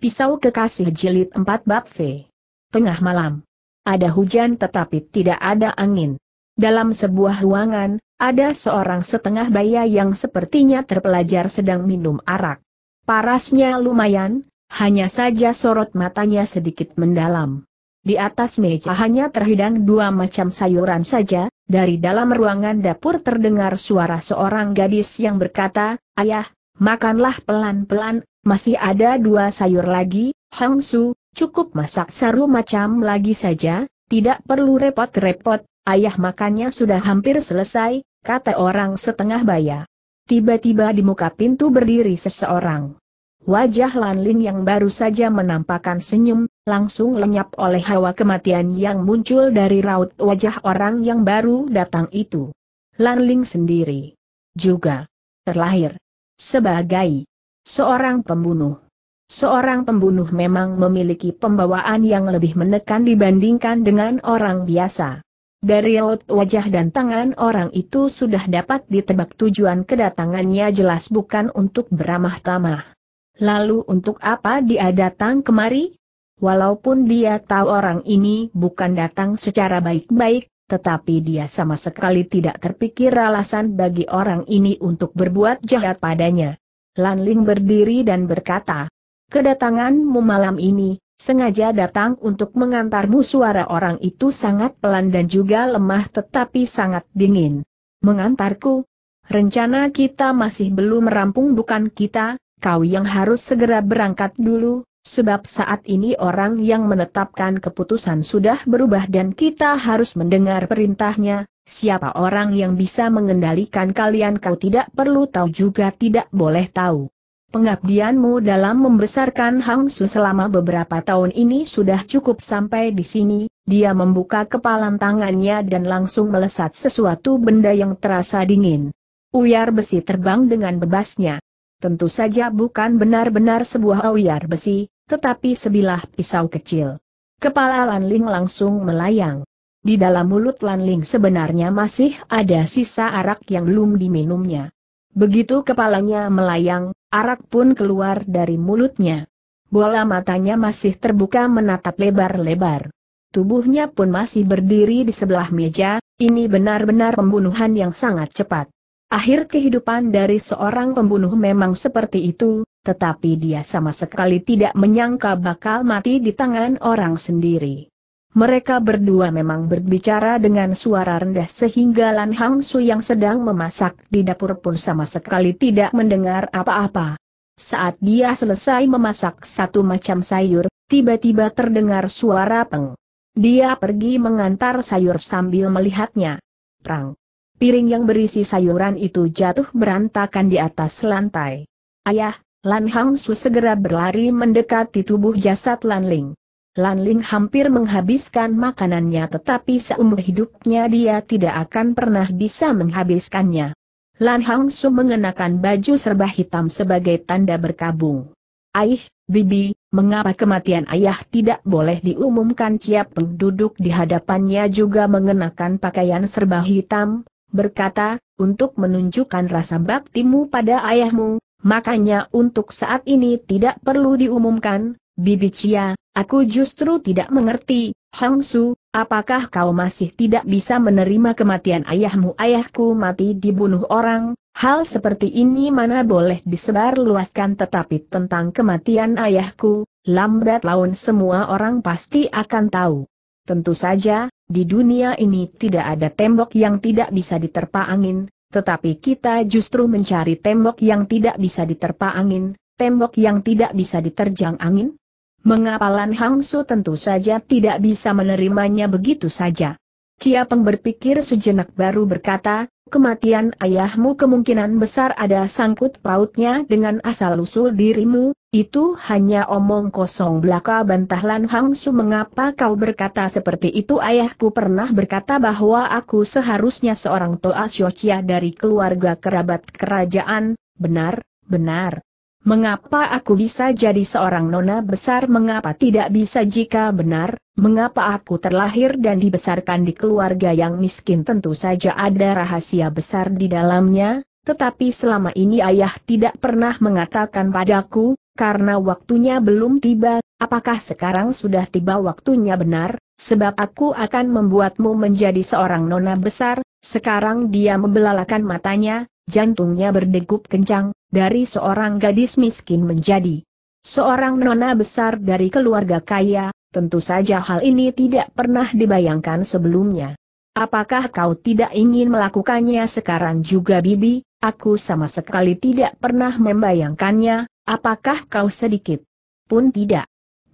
Pisau Kekasih Jilid 4 Bab V. Tengah malam. Ada hujan tetapi tidak ada angin. Dalam sebuah ruangan, ada seorang setengah baya yang sepertinya terpelajar sedang minum arak. Parasnya lumayan, hanya saja sorot matanya sedikit mendalam. Di atas meja hanya terhidang dua macam sayuran saja, dari dalam ruangan dapur terdengar suara seorang gadis yang berkata, Ayah, makanlah pelan-pelan, masih ada dua sayur lagi, Hang Su, cukup masak saru macam lagi saja, tidak perlu repot-repot, ayah makannya sudah hampir selesai, kata orang setengah baya. Tiba-tiba di muka pintu berdiri seseorang. Wajah Lan Lin yang baru saja menampakkan senyum, langsung lenyap oleh hawa kematian yang muncul dari raut wajah orang yang baru datang itu. Lan Ling sendiri juga terlahir sebagai Seorang pembunuh. Seorang pembunuh memang memiliki pembawaan yang lebih menekan dibandingkan dengan orang biasa. Dari raut wajah dan tangan orang itu sudah dapat ditebak tujuan kedatangannya jelas bukan untuk beramah-tamah. Lalu untuk apa dia datang kemari? Walaupun dia tahu orang ini bukan datang secara baik-baik, tetapi dia sama sekali tidak terpikir alasan bagi orang ini untuk berbuat jahat padanya. Lan Ling berdiri dan berkata, Kedatanganmu malam ini, sengaja datang untuk mengantarmu suara orang itu sangat pelan dan juga lemah tetapi sangat dingin. Mengantarku? Rencana kita masih belum merampung, bukan kita, kau yang harus segera berangkat dulu, sebab saat ini orang yang menetapkan keputusan sudah berubah dan kita harus mendengar perintahnya, Siapa orang yang bisa mengendalikan kalian kau tidak perlu tahu juga tidak boleh tahu. Pengabdianmu dalam membesarkan Hang Su selama beberapa tahun ini sudah cukup sampai di sini, dia membuka kepalan tangannya dan langsung melesat sesuatu benda yang terasa dingin. Uyar besi terbang dengan bebasnya. Tentu saja bukan benar-benar sebuah uyar besi, tetapi sebilah pisau kecil. Kepala Lan Ling langsung melayang. Di dalam mulut Lanling sebenarnya masih ada sisa arak yang belum diminumnya. Begitu kepalanya melayang, arak pun keluar dari mulutnya. Bola matanya masih terbuka menatap lebar-lebar. Tubuhnya pun masih berdiri di sebelah meja, ini benar-benar pembunuhan yang sangat cepat. Akhir kehidupan dari seorang pembunuh memang seperti itu, tetapi dia sama sekali tidak menyangka bakal mati di tangan orang sendiri. Mereka berdua memang berbicara dengan suara rendah sehingga Lan Hang Su yang sedang memasak di dapur pun sama sekali tidak mendengar apa-apa. Saat dia selesai memasak satu macam sayur, tiba-tiba terdengar suara peng. Dia pergi mengantar sayur sambil melihatnya. Prang. Piring yang berisi sayuran itu jatuh berantakan di atas lantai. Ayah, Lan Hang Su segera berlari mendekati tubuh jasad Lan Ling. Lan Ling hampir menghabiskan makanannya tetapi seumur hidupnya dia tidak akan pernah bisa menghabiskannya. Lan Hang Su mengenakan baju serba hitam sebagai tanda berkabung. Aih, Bibi, mengapa kematian ayah tidak boleh diumumkan Ciap penduduk di hadapannya juga mengenakan pakaian serba hitam, berkata, untuk menunjukkan rasa baktimu pada ayahmu, makanya untuk saat ini tidak perlu diumumkan, Bibi Cia, Aku justru tidak mengerti, Hang Su, apakah kau masih tidak bisa menerima kematian ayahmu? Ayahku mati dibunuh orang, hal seperti ini mana boleh disebar luaskan. tetapi tentang kematian ayahku, lambat laun semua orang pasti akan tahu. Tentu saja, di dunia ini tidak ada tembok yang tidak bisa diterpa angin, tetapi kita justru mencari tembok yang tidak bisa diterpa angin, tembok yang tidak bisa diterjang angin, Mengapa Lan Hang Su tentu saja tidak bisa menerimanya begitu saja. Cia Peng berpikir sejenak baru berkata, kematian ayahmu kemungkinan besar ada sangkut pautnya dengan asal-usul dirimu, itu hanya omong kosong belaka bantah Lan Hang Su mengapa kau berkata seperti itu ayahku pernah berkata bahwa aku seharusnya seorang Toa Siocia dari keluarga kerabat kerajaan, benar, benar, Mengapa aku bisa jadi seorang nona besar mengapa tidak bisa jika benar, mengapa aku terlahir dan dibesarkan di keluarga yang miskin tentu saja ada rahasia besar di dalamnya, tetapi selama ini ayah tidak pernah mengatakan padaku, karena waktunya belum tiba, apakah sekarang sudah tiba waktunya benar, sebab aku akan membuatmu menjadi seorang nona besar, sekarang dia membelalakan matanya, jantungnya berdegup kencang, dari seorang gadis miskin menjadi seorang nona besar dari keluarga kaya, tentu saja hal ini tidak pernah dibayangkan sebelumnya. Apakah kau tidak ingin melakukannya sekarang juga Bibi? Aku sama sekali tidak pernah membayangkannya, apakah kau sedikit? Pun tidak.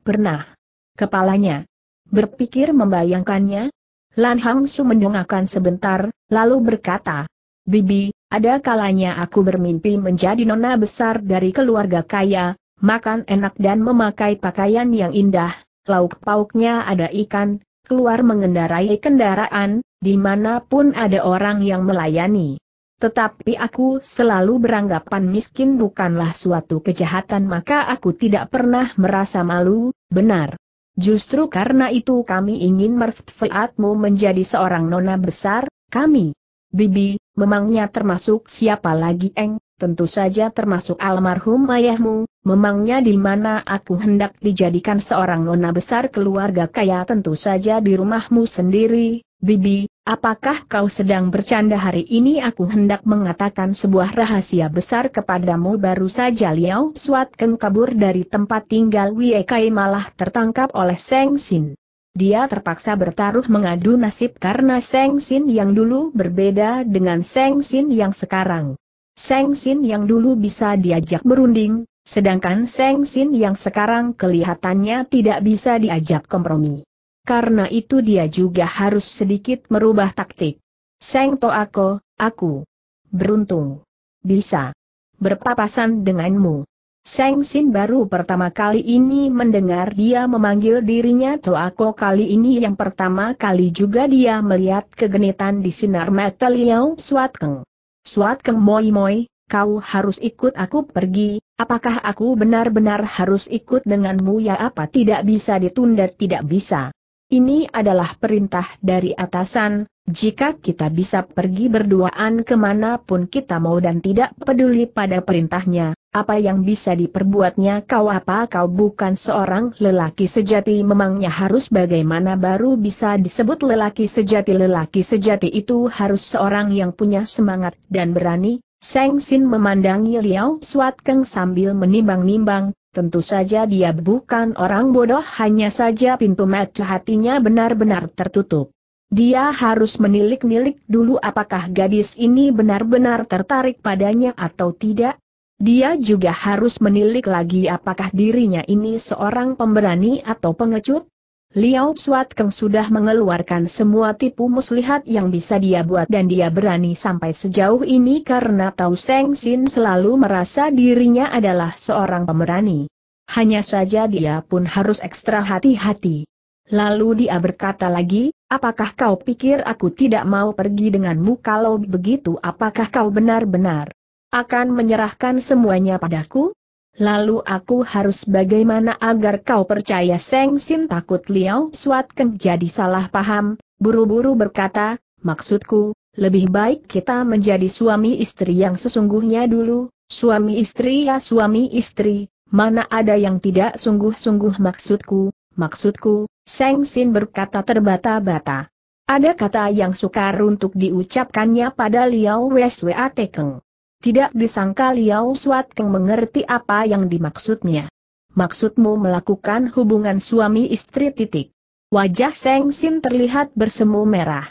Pernah. Kepalanya. Berpikir membayangkannya? Lan Hang Su mendongakkan sebentar, lalu berkata, Bibi, ada kalanya aku bermimpi menjadi nona besar dari keluarga kaya, makan enak dan memakai pakaian yang indah, lauk pauknya ada ikan, keluar mengendarai kendaraan, dimanapun ada orang yang melayani. Tetapi aku selalu beranggapan miskin bukanlah suatu kejahatan maka aku tidak pernah merasa malu, benar. Justru karena itu kami ingin merfaatmu menjadi seorang nona besar, kami. Bibi, memangnya termasuk siapa lagi Eng? Tentu saja termasuk almarhum ayahmu, memangnya di mana aku hendak dijadikan seorang nona besar keluarga kaya tentu saja di rumahmu sendiri, Bibi, apakah kau sedang bercanda hari ini aku hendak mengatakan sebuah rahasia besar kepadamu baru saja Liao Suat Keng kabur dari tempat tinggal Wiekai malah tertangkap oleh Seng Sin. Dia terpaksa bertaruh mengadu nasib karena Seng Sin yang dulu berbeda dengan Seng Sin yang sekarang. Seng Sin yang dulu bisa diajak berunding, sedangkan Seng Sin yang sekarang kelihatannya tidak bisa diajak kompromi. Karena itu dia juga harus sedikit merubah taktik. Seng Toako, aku beruntung bisa berpapasan denganmu. Seng Sin baru pertama kali ini mendengar dia memanggil dirinya Toako kali ini yang pertama kali juga dia melihat kegenitan di sinar mata Liao Suat Keng. Suat Keng Moi Moi, kau harus ikut aku pergi, apakah aku benar-benar harus ikut denganmu ya apa tidak bisa ditunda tidak bisa. Ini adalah perintah dari atasan, jika kita bisa pergi berduaan kemanapun kita mau dan tidak peduli pada perintahnya, apa yang bisa diperbuatnya kau apa kau bukan seorang lelaki sejati memangnya harus bagaimana baru bisa disebut lelaki sejati lelaki sejati itu harus seorang yang punya semangat dan berani, Seng Sin memandangi Liao Suat Keng sambil menimbang-nimbang, tentu saja dia bukan orang bodoh hanya saja pintu mata hatinya benar-benar tertutup. Dia harus menilik-nilik dulu apakah gadis ini benar-benar tertarik padanya atau tidak, dia juga harus menilik lagi apakah dirinya ini seorang pemberani atau pengecut. Liao Suat Keng sudah mengeluarkan semua tipu muslihat yang bisa dia buat dan dia berani sampai sejauh ini karena Tau Seng Sin selalu merasa dirinya adalah seorang pemberani. Hanya saja dia pun harus ekstra hati-hati. Lalu dia berkata lagi, apakah kau pikir aku tidak mau pergi denganmu kalau begitu apakah kau benar-benar akan menyerahkan semuanya padaku? Lalu aku harus bagaimana agar kau percaya Seng Sin takut Liao Suat Keng jadi salah paham, buru-buru berkata, maksudku, lebih baik kita menjadi suami istri yang sesungguhnya dulu, suami istri ya suami istri, mana ada yang tidak sungguh-sungguh maksudku, maksudku, Seng Sin berkata terbata-bata. Ada kata yang sukar untuk diucapkannya pada Liao Suat Tekeng. Tidak disangka Liao Suat Keng mengerti apa yang dimaksudnya. Maksudmu melakukan hubungan suami istri titik. Wajah Seng Sin terlihat bersemu merah.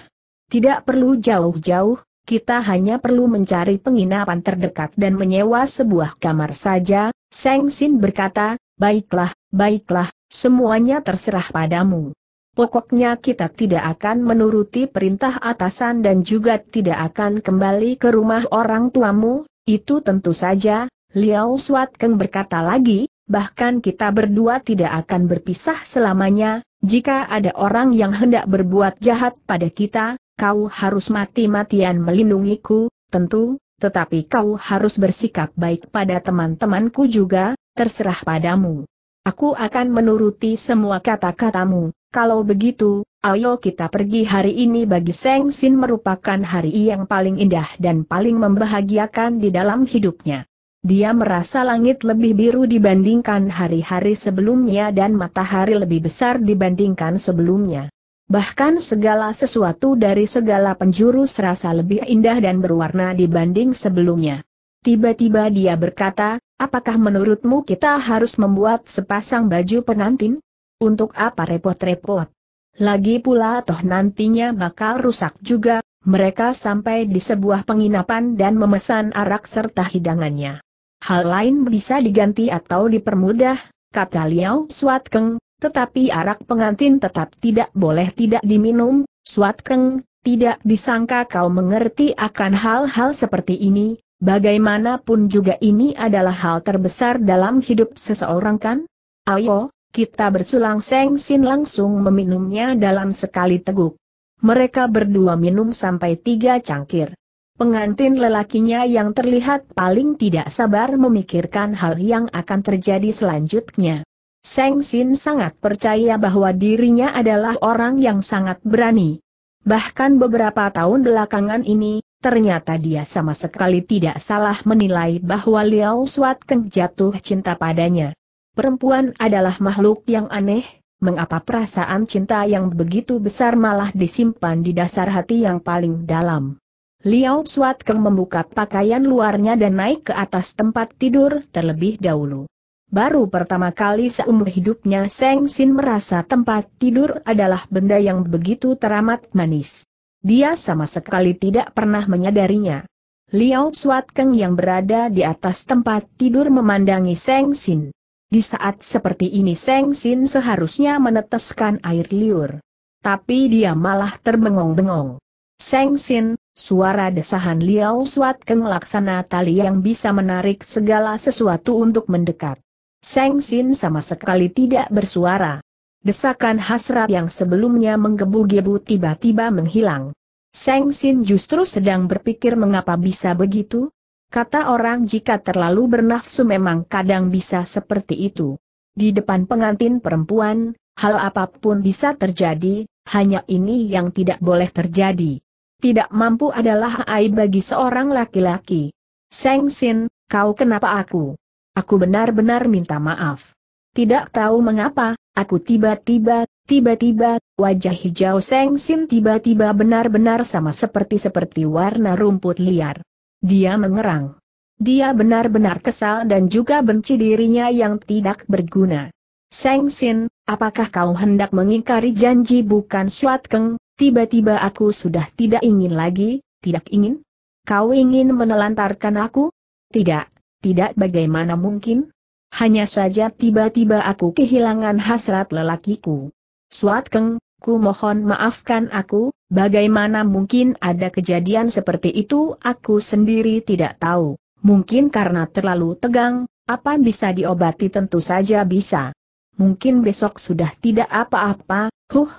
Tidak perlu jauh-jauh, kita hanya perlu mencari penginapan terdekat dan menyewa sebuah kamar saja, Seng Sin berkata, baiklah, baiklah, semuanya terserah padamu. Pokoknya kita tidak akan menuruti perintah atasan dan juga tidak akan kembali ke rumah orang tuamu, itu tentu saja, Liao Suat Keng berkata lagi, bahkan kita berdua tidak akan berpisah selamanya, jika ada orang yang hendak berbuat jahat pada kita, kau harus mati-matian melindungiku, tentu, tetapi kau harus bersikap baik pada teman-temanku juga, terserah padamu. Aku akan menuruti semua kata-katamu, kalau begitu, ayo kita pergi hari ini bagi Seng Sin merupakan hari yang paling indah dan paling membahagiakan di dalam hidupnya. Dia merasa langit lebih biru dibandingkan hari-hari sebelumnya dan matahari lebih besar dibandingkan sebelumnya. Bahkan segala sesuatu dari segala penjuru serasa lebih indah dan berwarna dibanding sebelumnya. Tiba-tiba dia berkata, apakah menurutmu kita harus membuat sepasang baju pengantin? Untuk apa repot-repot? Lagi pula toh nantinya bakal rusak juga, mereka sampai di sebuah penginapan dan memesan arak serta hidangannya. Hal lain bisa diganti atau dipermudah, kata Liao Suatkeng, tetapi arak pengantin tetap tidak boleh tidak diminum, Suatkeng, tidak disangka kau mengerti akan hal-hal seperti ini, bagaimanapun juga ini adalah hal terbesar dalam hidup seseorang kan? Ayo, kita bersulang Seng langsung meminumnya dalam sekali teguk. Mereka berdua minum sampai tiga cangkir. Pengantin lelakinya yang terlihat paling tidak sabar memikirkan hal yang akan terjadi selanjutnya. Seng Sin sangat percaya bahwa dirinya adalah orang yang sangat berani. Bahkan beberapa tahun belakangan ini, ternyata dia sama sekali tidak salah menilai bahwa Liao Suat Keng jatuh cinta padanya. Perempuan adalah makhluk yang aneh, mengapa perasaan cinta yang begitu besar malah disimpan di dasar hati yang paling dalam. Liao Suat Keng membuka pakaian luarnya dan naik ke atas tempat tidur terlebih dahulu. Baru pertama kali seumur hidupnya Seng Sin merasa tempat tidur adalah benda yang begitu teramat manis. Dia sama sekali tidak pernah menyadarinya. Liao Suat Keng yang berada di atas tempat tidur memandangi Seng Sin. Di saat seperti ini Seng Sin seharusnya meneteskan air liur. Tapi dia malah terbengong-bengong. Seng Sin, suara desahan Liao Suat Keng laksana tali yang bisa menarik segala sesuatu untuk mendekat. Seng Sin sama sekali tidak bersuara. Desakan hasrat yang sebelumnya menggebu-gebu tiba-tiba menghilang. Seng Sin justru sedang berpikir mengapa bisa begitu, Kata orang jika terlalu bernafsu memang kadang bisa seperti itu. Di depan pengantin perempuan, hal apapun bisa terjadi, hanya ini yang tidak boleh terjadi. Tidak mampu adalah aib bagi seorang laki-laki. Seng Sin, kau kenapa aku? Aku benar-benar minta maaf. Tidak tahu mengapa, aku tiba-tiba, tiba-tiba, wajah hijau Seng Sin tiba-tiba benar-benar sama seperti-seperti warna rumput liar. Dia mengerang. Dia benar-benar kesal dan juga benci dirinya yang tidak berguna. Seng Sin, apakah kau hendak mengingkari janji bukan Suat Keng? Tiba-tiba aku sudah tidak ingin lagi, tidak ingin? Kau ingin menelantarkan aku? Tidak, tidak bagaimana mungkin? Hanya saja tiba-tiba aku kehilangan hasrat lelakiku. Suat Keng, ku mohon maafkan aku, Bagaimana mungkin ada kejadian seperti itu aku sendiri tidak tahu. Mungkin karena terlalu tegang, apa bisa diobati tentu saja bisa. Mungkin besok sudah tidak apa-apa, huh,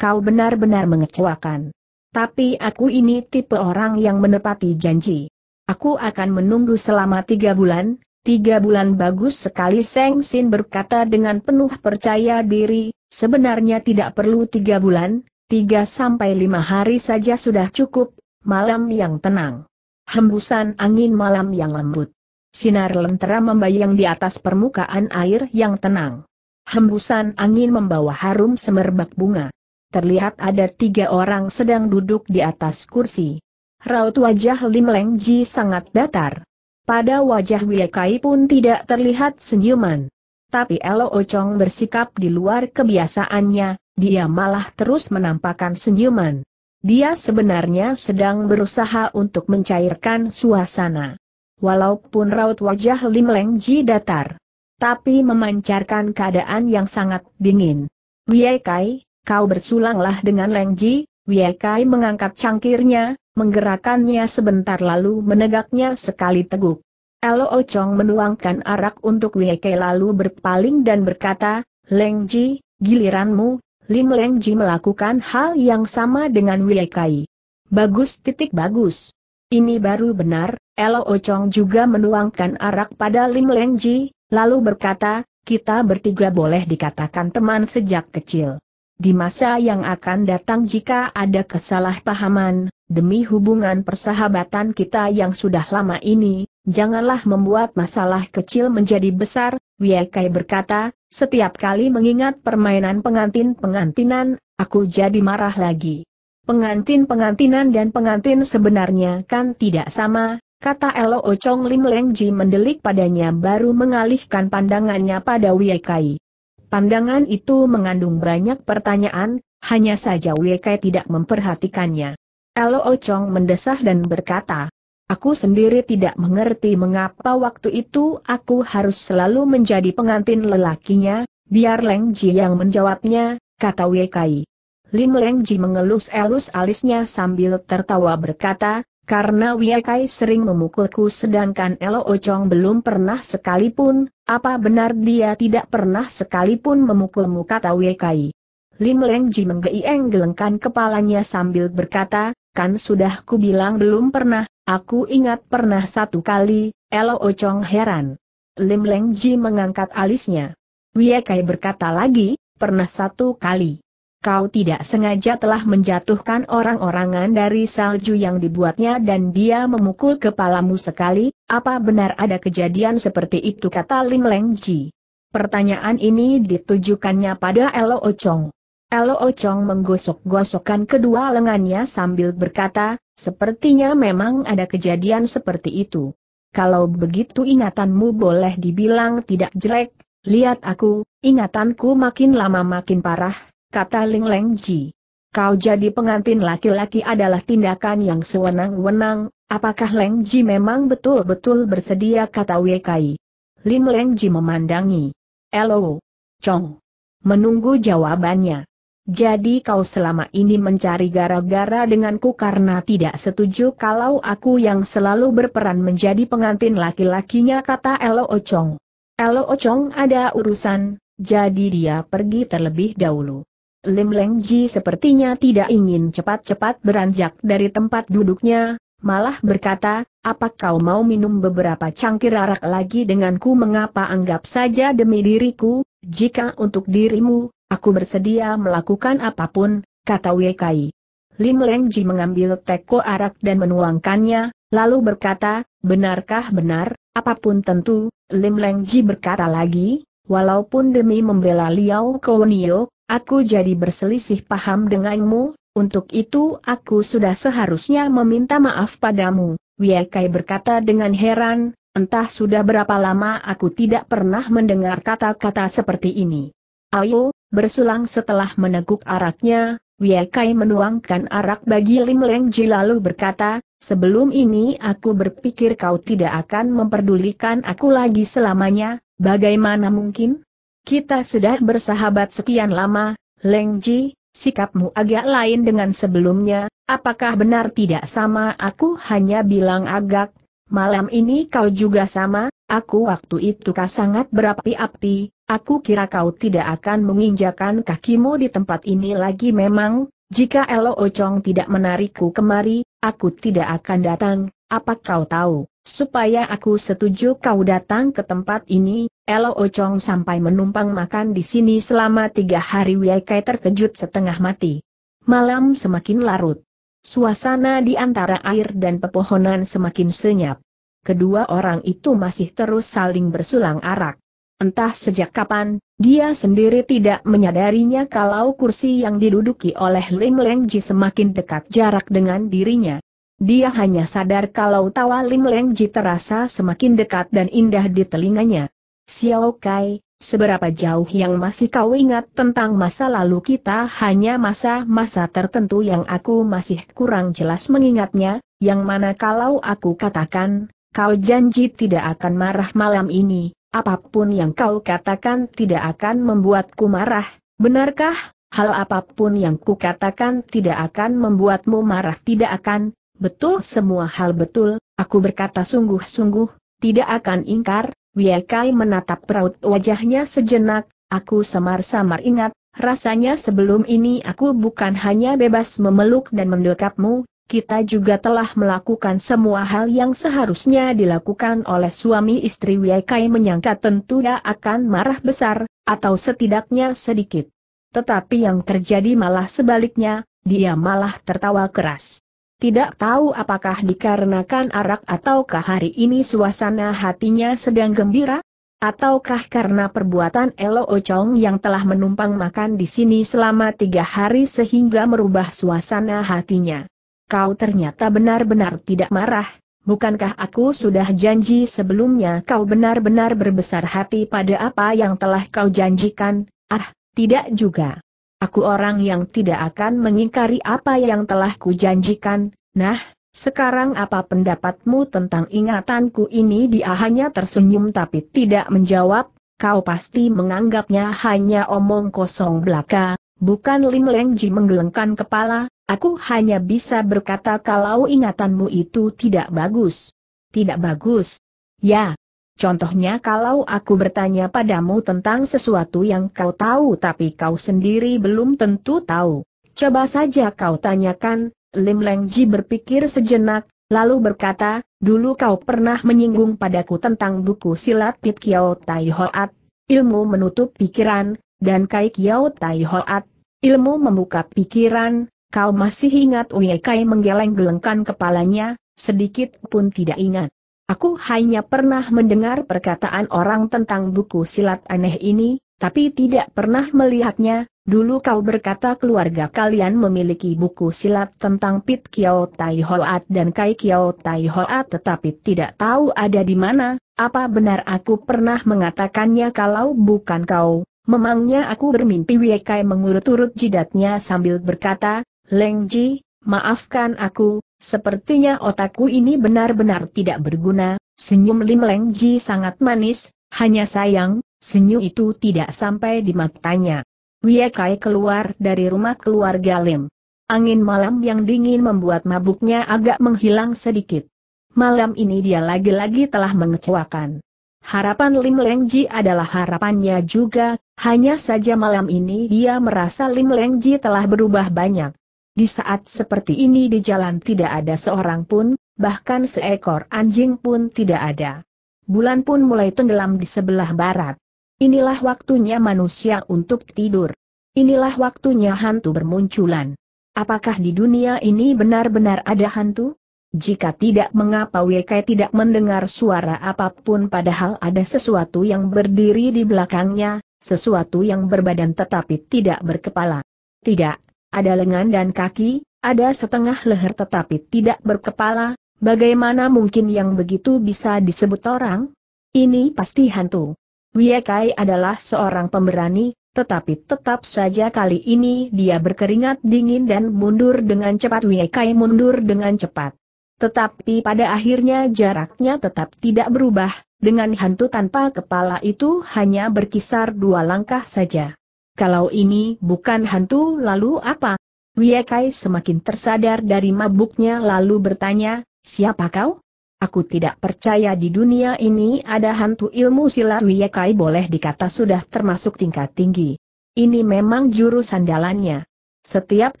kau benar-benar mengecewakan. Tapi aku ini tipe orang yang menepati janji. Aku akan menunggu selama tiga bulan, tiga bulan bagus sekali Seng Sin berkata dengan penuh percaya diri, sebenarnya tidak perlu tiga bulan, Tiga sampai lima hari saja sudah cukup, malam yang tenang. Hembusan angin malam yang lembut. Sinar lentera membayang di atas permukaan air yang tenang. Hembusan angin membawa harum semerbak bunga. Terlihat ada tiga orang sedang duduk di atas kursi. Raut wajah Lim Leng Ji sangat datar. Pada wajah Wiekai pun tidak terlihat senyuman. Tapi Elo Ocong bersikap di luar kebiasaannya, dia malah terus menampakkan senyuman. Dia sebenarnya sedang berusaha untuk mencairkan suasana. Walaupun raut wajah Lim Leng Ji datar. Tapi memancarkan keadaan yang sangat dingin. Wei Kai, kau bersulanglah dengan Leng Ji, Wei Kai mengangkat cangkirnya, menggerakkannya sebentar lalu menegaknya sekali teguk. Elo Ochong menuangkan arak untuk Wei Kai lalu berpaling dan berkata, Leng Ji, giliranmu, Lim Leng Ji melakukan hal yang sama dengan Kai. Bagus titik bagus. Ini baru benar, Elo Ochong juga menuangkan arak pada Lim Leng Ji, lalu berkata, kita bertiga boleh dikatakan teman sejak kecil. Di masa yang akan datang jika ada kesalahpahaman, demi hubungan persahabatan kita yang sudah lama ini, janganlah membuat masalah kecil menjadi besar, Wiekai berkata, setiap kali mengingat permainan pengantin-pengantinan, aku jadi marah lagi. Pengantin-pengantinan dan pengantin sebenarnya kan tidak sama, kata Elo Ocong Lim Leng Ji mendelik padanya baru mengalihkan pandangannya pada Wiekai. Pandangan itu mengandung banyak pertanyaan, hanya saja Wiekai tidak memperhatikannya. Elo Ocong mendesah dan berkata, Aku sendiri tidak mengerti mengapa waktu itu aku harus selalu menjadi pengantin lelakinya, biar Leng Ji yang menjawabnya, kata Wekai. Lim Leng Ji mengelus-elus alisnya sambil tertawa berkata, karena Wekai sering memukulku sedangkan Elo Ocong belum pernah sekalipun, apa benar dia tidak pernah sekalipun memukulmu kata Wekai. Lim Leng Ji menggeieng gelengkan kepalanya sambil berkata, kan sudah bilang belum pernah, Aku ingat pernah satu kali, Elo Ocong heran. Lim Leng Ji mengangkat alisnya. Wiekai berkata lagi, pernah satu kali. Kau tidak sengaja telah menjatuhkan orang-orangan dari salju yang dibuatnya dan dia memukul kepalamu sekali, apa benar ada kejadian seperti itu kata Lim Leng Ji. Pertanyaan ini ditujukannya pada Elo Ocong. Elo Ocong oh menggosok-gosokkan kedua lengannya sambil berkata, sepertinya memang ada kejadian seperti itu. Kalau begitu ingatanmu boleh dibilang tidak jelek, lihat aku, ingatanku makin lama makin parah, kata Ling Leng Ji. Kau jadi pengantin laki-laki adalah tindakan yang sewenang-wenang, apakah Leng Ji memang betul-betul bersedia kata Wekai. Lim Leng Ji memandangi. Elo. Oh Chong. Menunggu jawabannya. Jadi kau selama ini mencari gara-gara denganku karena tidak setuju kalau aku yang selalu berperan menjadi pengantin laki-lakinya kata Elo Ocong. Elo Ocong ada urusan, jadi dia pergi terlebih dahulu. Lim Leng Ji sepertinya tidak ingin cepat-cepat beranjak dari tempat duduknya, malah berkata, apa kau mau minum beberapa cangkir arak lagi denganku mengapa anggap saja demi diriku, jika untuk dirimu, Aku bersedia melakukan apapun, kata Wekai. Lim Lengji mengambil teko arak dan menuangkannya, lalu berkata, benarkah benar, apapun tentu, Lim Lengji berkata lagi, walaupun demi membela Liao Nio, aku jadi berselisih paham denganmu, untuk itu aku sudah seharusnya meminta maaf padamu, Wekai berkata dengan heran, entah sudah berapa lama aku tidak pernah mendengar kata-kata seperti ini. Ayo, Bersulang setelah meneguk araknya, Wie Kai menuangkan arak bagi Lim Leng Ji lalu berkata, sebelum ini aku berpikir kau tidak akan memperdulikan aku lagi selamanya, bagaimana mungkin? Kita sudah bersahabat sekian lama, Leng Ji, sikapmu agak lain dengan sebelumnya, apakah benar tidak sama aku hanya bilang agak, malam ini kau juga sama, Aku waktu itu kah sangat berapi-api, aku kira kau tidak akan menginjakan kakimu di tempat ini lagi memang, jika Elo Ocong tidak menarikku kemari, aku tidak akan datang, apa kau tahu, supaya aku setuju kau datang ke tempat ini, Elo Ocong sampai menumpang makan di sini selama tiga hari Wiekai terkejut setengah mati. Malam semakin larut. Suasana di antara air dan pepohonan semakin senyap kedua orang itu masih terus saling bersulang arak. Entah sejak kapan, dia sendiri tidak menyadarinya kalau kursi yang diduduki oleh Lim Leng Ji semakin dekat jarak dengan dirinya. Dia hanya sadar kalau tawa Lim Leng Ji terasa semakin dekat dan indah di telinganya. Xiao Kai, seberapa jauh yang masih kau ingat tentang masa lalu kita hanya masa-masa tertentu yang aku masih kurang jelas mengingatnya, yang mana kalau aku katakan, Kau janji tidak akan marah malam ini, apapun yang kau katakan tidak akan membuatku marah, benarkah? Hal apapun yang kukatakan tidak akan membuatmu marah tidak akan, betul semua hal betul, aku berkata sungguh-sungguh, tidak akan ingkar, Wiekai menatap raut wajahnya sejenak, aku samar-samar ingat, rasanya sebelum ini aku bukan hanya bebas memeluk dan mendekapmu, kita juga telah melakukan semua hal yang seharusnya dilakukan oleh suami istri Wiekai menyangka tentu dia akan marah besar, atau setidaknya sedikit. Tetapi yang terjadi malah sebaliknya, dia malah tertawa keras. Tidak tahu apakah dikarenakan arak ataukah hari ini suasana hatinya sedang gembira? Ataukah karena perbuatan Elo Ochong yang telah menumpang makan di sini selama tiga hari sehingga merubah suasana hatinya? kau ternyata benar-benar tidak marah, bukankah aku sudah janji sebelumnya kau benar-benar berbesar hati pada apa yang telah kau janjikan, ah, tidak juga. Aku orang yang tidak akan mengingkari apa yang telah kujanjikan, nah, sekarang apa pendapatmu tentang ingatanku ini dia hanya tersenyum tapi tidak menjawab, kau pasti menganggapnya hanya omong kosong belaka, bukan Lim Leng menggelengkan kepala, Aku hanya bisa berkata kalau ingatanmu itu tidak bagus. Tidak bagus. Ya. Contohnya kalau aku bertanya padamu tentang sesuatu yang kau tahu tapi kau sendiri belum tentu tahu. Coba saja kau tanyakan, Lim Ji berpikir sejenak, lalu berkata, dulu kau pernah menyinggung padaku tentang buku silat Pit Kiao Tai Hoat, ilmu menutup pikiran, dan Kai Kiao Tai Hoat, ilmu membuka pikiran, Kau masih ingat Kai menggeleng-gelengkan kepalanya, sedikit pun tidak ingat. Aku hanya pernah mendengar perkataan orang tentang buku silat aneh ini, tapi tidak pernah melihatnya. Dulu kau berkata keluarga kalian memiliki buku silat tentang Pit Kiao Tai Hoat dan Kai Kiao Tai Hoat tetapi tidak tahu ada di mana, apa benar aku pernah mengatakannya kalau bukan kau? Memangnya aku bermimpi Wiekai mengurut-urut jidatnya sambil berkata, Leng Ji, maafkan aku, sepertinya otakku ini benar-benar tidak berguna, senyum Lim Leng Ji sangat manis, hanya sayang, senyum itu tidak sampai di matanya. Wiekai keluar dari rumah keluarga Lim. Angin malam yang dingin membuat mabuknya agak menghilang sedikit. Malam ini dia lagi-lagi telah mengecewakan. Harapan Lim Lengji adalah harapannya juga, hanya saja malam ini dia merasa Lim Lengji telah berubah banyak. Di saat seperti ini di jalan tidak ada seorang pun, bahkan seekor anjing pun tidak ada. Bulan pun mulai tenggelam di sebelah barat. Inilah waktunya manusia untuk tidur. Inilah waktunya hantu bermunculan. Apakah di dunia ini benar-benar ada hantu? Jika tidak mengapa WK tidak mendengar suara apapun padahal ada sesuatu yang berdiri di belakangnya, sesuatu yang berbadan tetapi tidak berkepala. Tidak, ada lengan dan kaki, ada setengah leher tetapi tidak berkepala, bagaimana mungkin yang begitu bisa disebut orang? Ini pasti hantu. Wiekai adalah seorang pemberani, tetapi tetap saja kali ini dia berkeringat dingin dan mundur dengan cepat Wiekai mundur dengan cepat. Tetapi pada akhirnya jaraknya tetap tidak berubah, dengan hantu tanpa kepala itu hanya berkisar dua langkah saja. Kalau ini bukan hantu lalu apa? Wiekai semakin tersadar dari mabuknya lalu bertanya, siapa kau? Aku tidak percaya di dunia ini ada hantu ilmu silat Wiekai boleh dikata sudah termasuk tingkat tinggi. Ini memang jurus andalannya. Setiap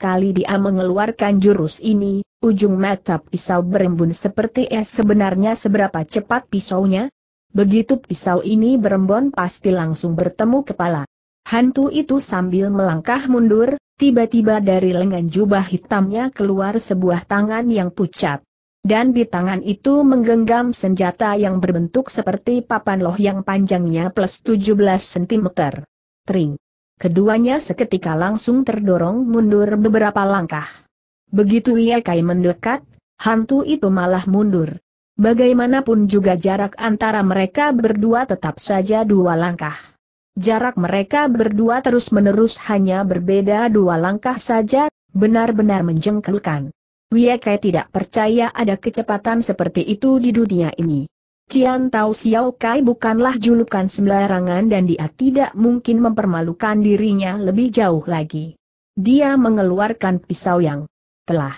kali dia mengeluarkan jurus ini, ujung mata pisau berembun seperti es sebenarnya seberapa cepat pisaunya? Begitu pisau ini berembun pasti langsung bertemu kepala. Hantu itu sambil melangkah mundur, tiba-tiba dari lengan jubah hitamnya keluar sebuah tangan yang pucat. Dan di tangan itu menggenggam senjata yang berbentuk seperti papan loh yang panjangnya plus 17 cm. Tring. Keduanya seketika langsung terdorong mundur beberapa langkah. Begitu ia kai mendekat, hantu itu malah mundur. Bagaimanapun juga jarak antara mereka berdua tetap saja dua langkah. Jarak mereka berdua terus-menerus hanya berbeda dua langkah saja, benar-benar menjengkelkan. Wieke tidak percaya ada kecepatan seperti itu di dunia ini. Cian Tao Xiao Kai bukanlah julukan sembarangan dan dia tidak mungkin mempermalukan dirinya lebih jauh lagi. Dia mengeluarkan pisau yang telah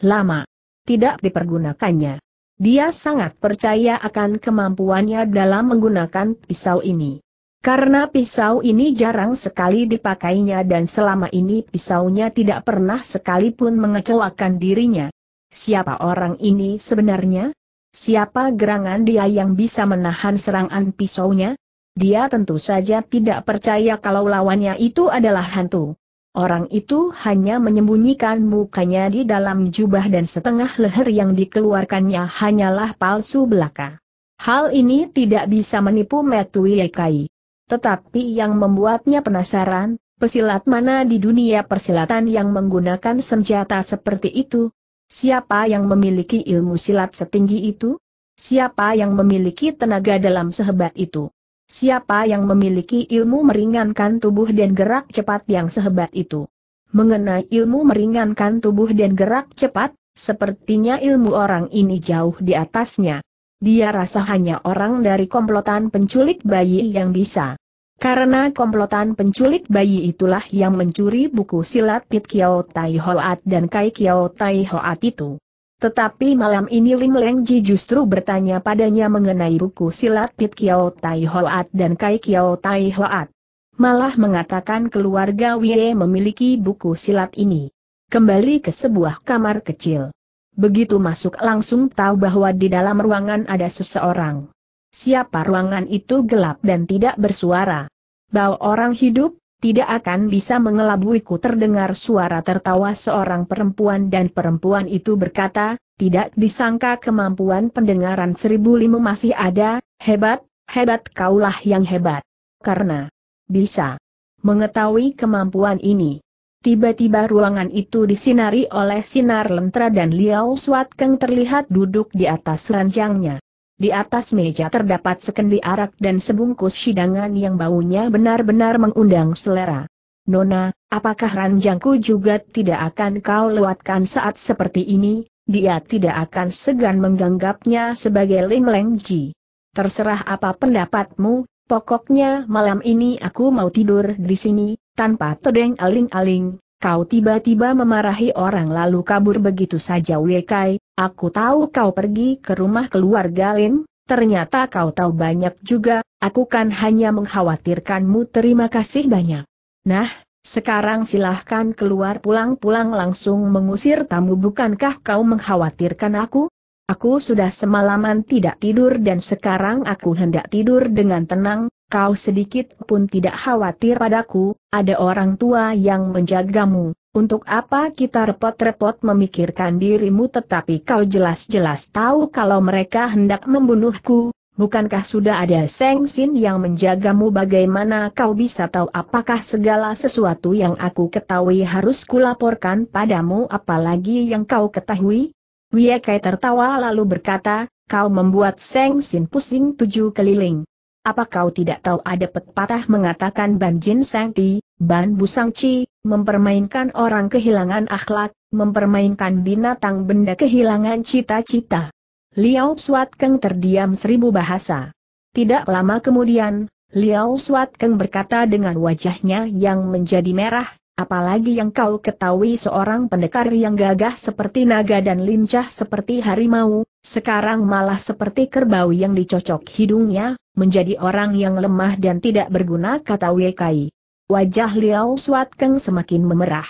lama tidak dipergunakannya. Dia sangat percaya akan kemampuannya dalam menggunakan pisau ini. Karena pisau ini jarang sekali dipakainya dan selama ini pisaunya tidak pernah sekalipun mengecewakan dirinya. Siapa orang ini sebenarnya? Siapa gerangan dia yang bisa menahan serangan pisaunya? Dia tentu saja tidak percaya kalau lawannya itu adalah hantu. Orang itu hanya menyembunyikan mukanya di dalam jubah dan setengah leher yang dikeluarkannya hanyalah palsu belaka. Hal ini tidak bisa menipu Yekai. Tetapi yang membuatnya penasaran, pesilat mana di dunia persilatan yang menggunakan senjata seperti itu? Siapa yang memiliki ilmu silat setinggi itu? Siapa yang memiliki tenaga dalam sehebat itu? Siapa yang memiliki ilmu meringankan tubuh dan gerak cepat yang sehebat itu? Mengenai ilmu meringankan tubuh dan gerak cepat, sepertinya ilmu orang ini jauh di atasnya. Dia rasa hanya orang dari komplotan penculik bayi yang bisa. Karena komplotan penculik bayi itulah yang mencuri buku silat Pit Kiao Tai Hoat dan Kai Kiao Tai Hoat itu. Tetapi malam ini Lim Leng Ji justru bertanya padanya mengenai buku silat Pit Kiao Tai Hoat dan Kai Kiao Tai Hoat. Malah mengatakan keluarga Wei memiliki buku silat ini. Kembali ke sebuah kamar kecil. Begitu masuk langsung tahu bahwa di dalam ruangan ada seseorang. Siapa ruangan itu gelap dan tidak bersuara. Bau orang hidup, tidak akan bisa mengelabuiku terdengar suara tertawa seorang perempuan dan perempuan itu berkata, tidak disangka kemampuan pendengaran seribu lima masih ada, hebat, hebat kaulah yang hebat. Karena bisa mengetahui kemampuan ini. Tiba-tiba ruangan itu disinari oleh sinar lentera dan Liao Suat Keng terlihat duduk di atas ranjangnya. Di atas meja terdapat sekendi arak dan sebungkus sidangan yang baunya benar-benar mengundang selera. Nona, apakah ranjangku juga tidak akan kau lewatkan saat seperti ini? Dia tidak akan segan mengganggapnya sebagai Lim Leng Ji. Terserah apa pendapatmu, pokoknya malam ini aku mau tidur di sini, tanpa tedeng aling-aling, kau tiba-tiba memarahi orang lalu kabur begitu saja Wekai, aku tahu kau pergi ke rumah keluarga Lin, ternyata kau tahu banyak juga, aku kan hanya mengkhawatirkanmu terima kasih banyak. Nah, sekarang silahkan keluar pulang-pulang langsung mengusir tamu bukankah kau mengkhawatirkan aku? Aku sudah semalaman tidak tidur dan sekarang aku hendak tidur dengan tenang, kau sedikit pun tidak khawatir padaku, ada orang tua yang menjagamu. Untuk apa kita repot-repot memikirkan dirimu tetapi kau jelas-jelas tahu kalau mereka hendak membunuhku, bukankah sudah ada Seng Sin yang menjagamu bagaimana kau bisa tahu apakah segala sesuatu yang aku ketahui harus kulaporkan padamu apalagi yang kau ketahui? Wiekai tertawa lalu berkata, kau membuat Seng Sin pusing tujuh keliling. Apa kau tidak tahu ada pepatah mengatakan Ban Jin Ti, Ban Busang Ci, mempermainkan orang kehilangan akhlak, mempermainkan binatang benda kehilangan cita-cita. Liao Suat Keng terdiam seribu bahasa. Tidak lama kemudian, Liao Suat Keng berkata dengan wajahnya yang menjadi merah, Apalagi yang kau ketahui seorang pendekar yang gagah seperti naga dan lincah seperti harimau, sekarang malah seperti kerbau yang dicocok hidungnya, menjadi orang yang lemah dan tidak berguna kata Wekai. Wajah Liao Suat Keng semakin memerah.